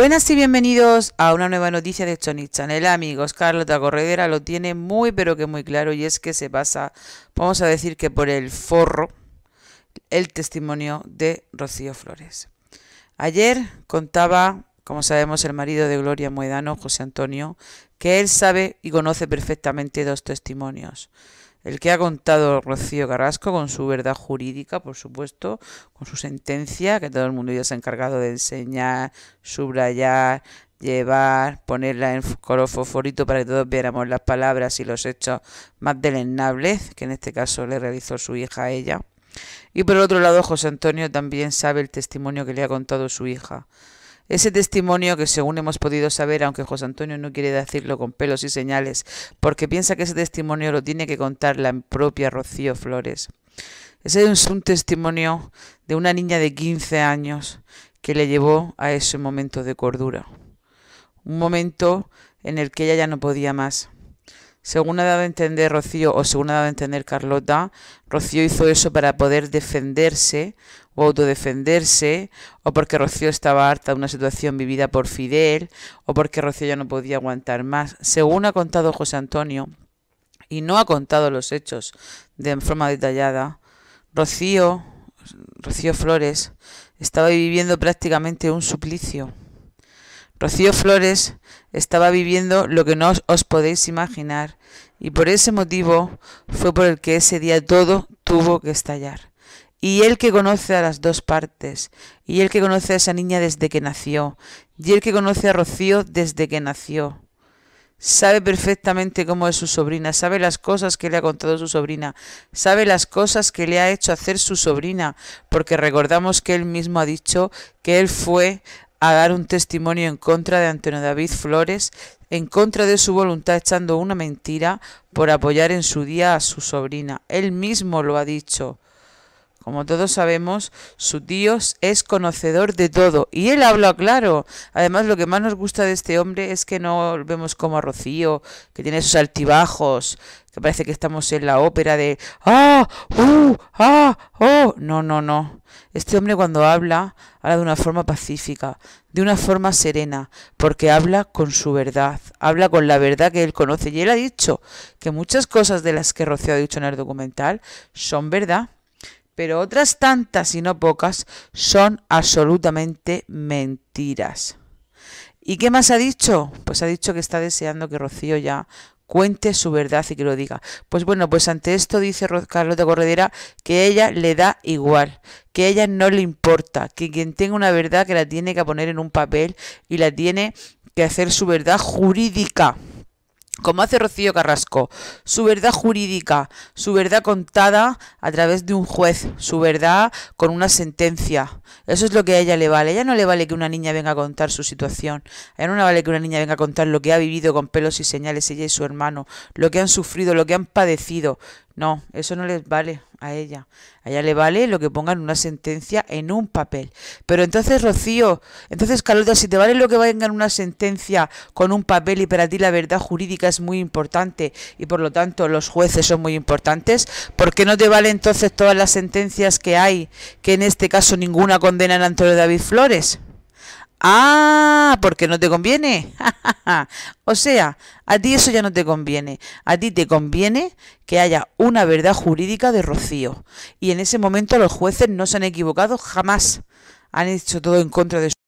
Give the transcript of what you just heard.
Buenas y bienvenidos a una nueva noticia de El amigo amigos. Carlota Corredera lo tiene muy pero que muy claro y es que se pasa, vamos a decir que por el forro, el testimonio de Rocío Flores. Ayer contaba, como sabemos, el marido de Gloria Muedano, José Antonio, que él sabe y conoce perfectamente dos testimonios el que ha contado Rocío Carrasco con su verdad jurídica, por supuesto, con su sentencia, que todo el mundo ya se ha encargado de enseñar, subrayar, llevar, ponerla en color fosforito para que todos viéramos las palabras y los hechos más delenables que en este caso le realizó su hija a ella. Y por otro lado, José Antonio también sabe el testimonio que le ha contado su hija ese testimonio que según hemos podido saber, aunque José Antonio no quiere decirlo con pelos y señales, porque piensa que ese testimonio lo tiene que contar la propia Rocío Flores. Ese es un testimonio de una niña de 15 años que le llevó a ese momento de cordura. Un momento en el que ella ya no podía más. Según ha dado a entender Rocío o según ha dado a entender Carlota, Rocío hizo eso para poder defenderse o autodefenderse, o porque Rocío estaba harta de una situación vivida por Fidel, o porque Rocío ya no podía aguantar más. Según ha contado José Antonio, y no ha contado los hechos de forma detallada, Rocío, Rocío Flores, estaba viviendo prácticamente un suplicio. Rocío Flores estaba viviendo lo que no os podéis imaginar y por ese motivo fue por el que ese día todo tuvo que estallar. Y él que conoce a las dos partes, y él que conoce a esa niña desde que nació, y él que conoce a Rocío desde que nació sabe perfectamente cómo es su sobrina, sabe las cosas que le ha contado su sobrina, sabe las cosas que le ha hecho hacer su sobrina, porque recordamos que él mismo ha dicho que él fue a dar un testimonio en contra de Antonio David Flores, en contra de su voluntad, echando una mentira por apoyar en su día a su sobrina. Él mismo lo ha dicho. Como todos sabemos, su Dios es conocedor de todo y él habla claro. Además, lo que más nos gusta de este hombre es que no vemos como a Rocío, que tiene sus altibajos, que parece que estamos en la ópera de ¡Ah! Uh, ¡Ah! Oh, no, no, no. Este hombre cuando habla, habla de una forma pacífica, de una forma serena, porque habla con su verdad, habla con la verdad que él conoce. Y él ha dicho que muchas cosas de las que Rocío ha dicho en el documental son verdad, pero otras tantas y no pocas son absolutamente mentiras. ¿Y qué más ha dicho? Pues ha dicho que está deseando que Rocío ya cuente su verdad y que lo diga. Pues bueno, pues ante esto dice Carlota Corredera que ella le da igual, que a ella no le importa, que quien tenga una verdad que la tiene que poner en un papel y la tiene que hacer su verdad jurídica como hace Rocío Carrasco, su verdad jurídica, su verdad contada a través de un juez, su verdad con una sentencia. Eso es lo que a ella le vale. A ella no le vale que una niña venga a contar su situación. A ella no le vale que una niña venga a contar lo que ha vivido con pelos y señales ella y su hermano, lo que han sufrido, lo que han padecido. No, eso no les vale a ella. A ella le vale lo que pongan una sentencia en un papel. Pero entonces, Rocío, entonces, Carlota, si te vale lo que vengan una sentencia con un papel y para ti la verdad jurídica es muy importante y por lo tanto los jueces son muy importantes, ¿por qué no te vale entonces todas las sentencias que hay, que en este caso ninguna condena a Antonio David Flores? Ah, porque no te conviene. o sea, a ti eso ya no te conviene. A ti te conviene que haya una verdad jurídica de Rocío. Y en ese momento los jueces no se han equivocado jamás. Han hecho todo en contra de su...